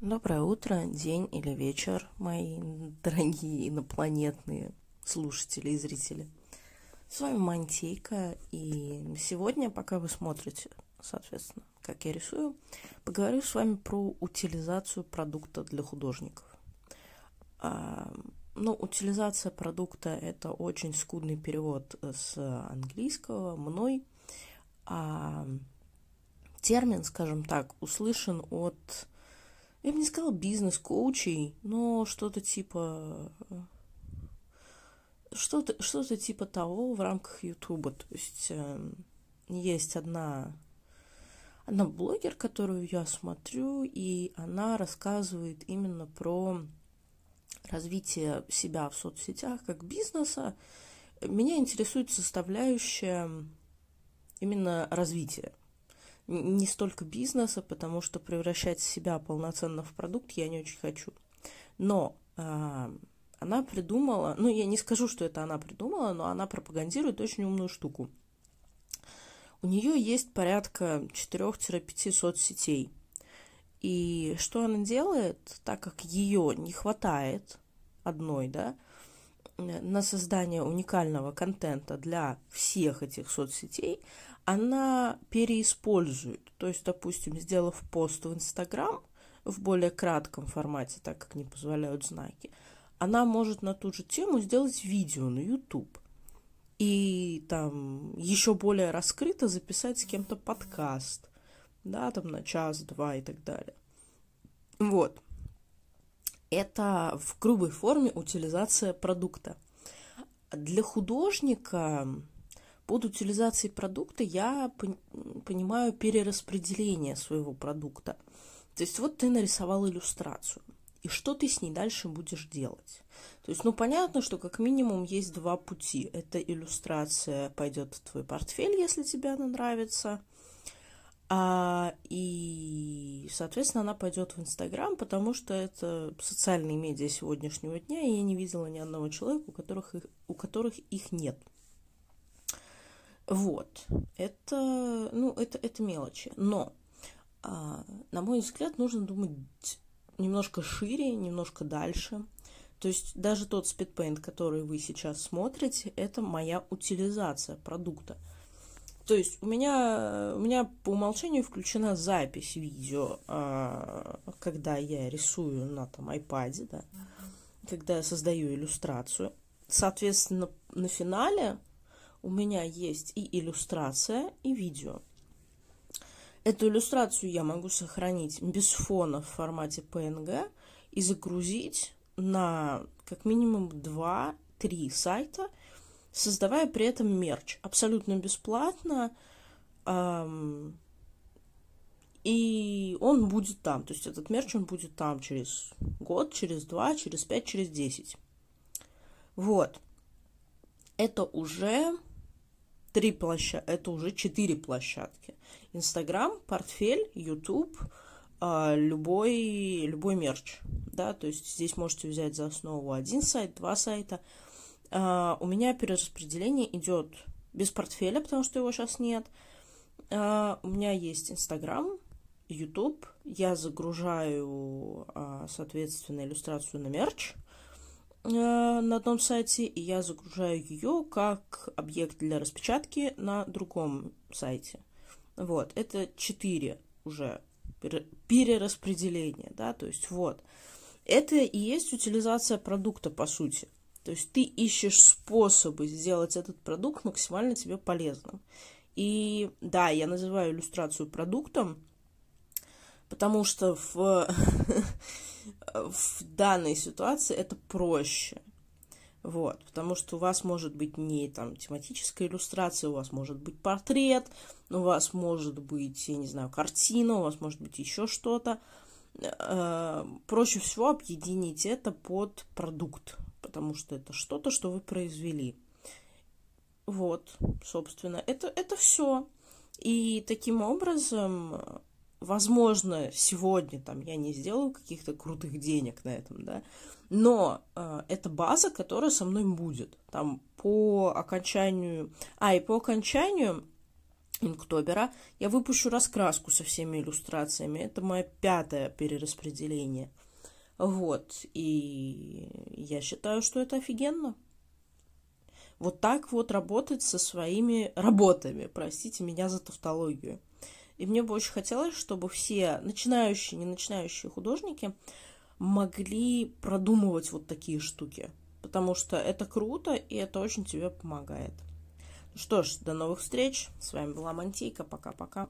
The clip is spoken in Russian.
Доброе утро, день или вечер, мои дорогие инопланетные слушатели и зрители. С вами Мантейка, и сегодня, пока вы смотрите, соответственно, как я рисую, поговорю с вами про утилизацию продукта для художников. А, ну, утилизация продукта – это очень скудный перевод с английского мной. А, термин, скажем так, услышан от я бы не сказал бизнес-коучей, но что-то типа что-то что -то типа того в рамках Ютуба. То есть э, есть одна, одна блогер, которую я смотрю, и она рассказывает именно про развитие себя в соцсетях как бизнеса. Меня интересует составляющая именно развития не столько бизнеса, потому что превращать себя полноценно в продукт я не очень хочу. Но э, она придумала, ну я не скажу, что это она придумала, но она пропагандирует очень умную штуку. У нее есть порядка 4-5 соцсетей. И что она делает, так как ее не хватает одной, да, Э, на создание уникального контента для всех этих соцсетей, она переиспользует. То есть, допустим, сделав пост в Инстаграм в более кратком формате, так как не позволяют знаки, она может на ту же тему сделать видео на YouTube. И там еще более раскрыто записать с кем-то подкаст, да, там на час-два и так далее. Вот это в грубой форме утилизация продукта. Для художника под утилизацией продукта я понимаю перераспределение своего продукта. То есть вот ты нарисовал иллюстрацию, и что ты с ней дальше будешь делать? То есть, ну, понятно, что как минимум есть два пути. эта иллюстрация пойдет в твой портфель, если тебе она нравится, а, и соответственно, она пойдет в Инстаграм, потому что это социальные медиа сегодняшнего дня, и я не видела ни одного человека, у которых их, у которых их нет. Вот. Это, ну, это, это мелочи. Но, а, на мой взгляд, нужно думать немножко шире, немножко дальше. То есть даже тот спидпейнт, который вы сейчас смотрите, это моя утилизация продукта – то есть у меня, у меня по умолчанию включена запись видео, а, когда я рисую на там iPad, да, когда я создаю иллюстрацию. Соответственно, на финале у меня есть и иллюстрация, и видео. Эту иллюстрацию я могу сохранить без фона в формате PNG и загрузить на как минимум 2-3 сайта, создавая при этом мерч абсолютно бесплатно. Эм, и он будет там. То есть этот мерч, он будет там через год, через два, через пять, через десять. Вот. Это уже три площадки, это уже четыре площадки. Инстаграм, портфель, Ютуб, а, любой, любой мерч. Да, то есть здесь можете взять за основу один сайт, два сайта – а, у меня перераспределение идет без портфеля, потому что его сейчас нет. А, у меня есть Инстаграм, YouTube. Я загружаю, а, соответственно, иллюстрацию на мерч э, на одном сайте, и я загружаю ее как объект для распечатки на другом сайте. Вот, это четыре уже перераспределения, да, то есть вот. Это и есть утилизация продукта, по сути. То есть ты ищешь способы сделать этот продукт максимально тебе полезным. И да, я называю иллюстрацию продуктом, потому что в, в данной ситуации это проще. Вот, потому что у вас может быть не там тематическая иллюстрация, у вас может быть портрет, у вас может быть, я не знаю, картина, у вас может быть еще что-то. Э, проще всего объединить это под продукт потому что это что-то, что вы произвели. Вот, собственно, это, это все. И таким образом, возможно, сегодня там я не сделаю каких-то крутых денег на этом, да, но э, это база, которая со мной будет. Там по окончанию... А, и по окончанию Инктобера я выпущу раскраску со всеми иллюстрациями. Это мое пятое перераспределение. Вот. И я считаю, что это офигенно. Вот так вот работать со своими работами. Простите меня за тавтологию. И мне бы очень хотелось, чтобы все начинающие, не начинающие художники могли продумывать вот такие штуки. Потому что это круто, и это очень тебе помогает. Ну что ж, до новых встреч. С вами была Мантейка. Пока-пока.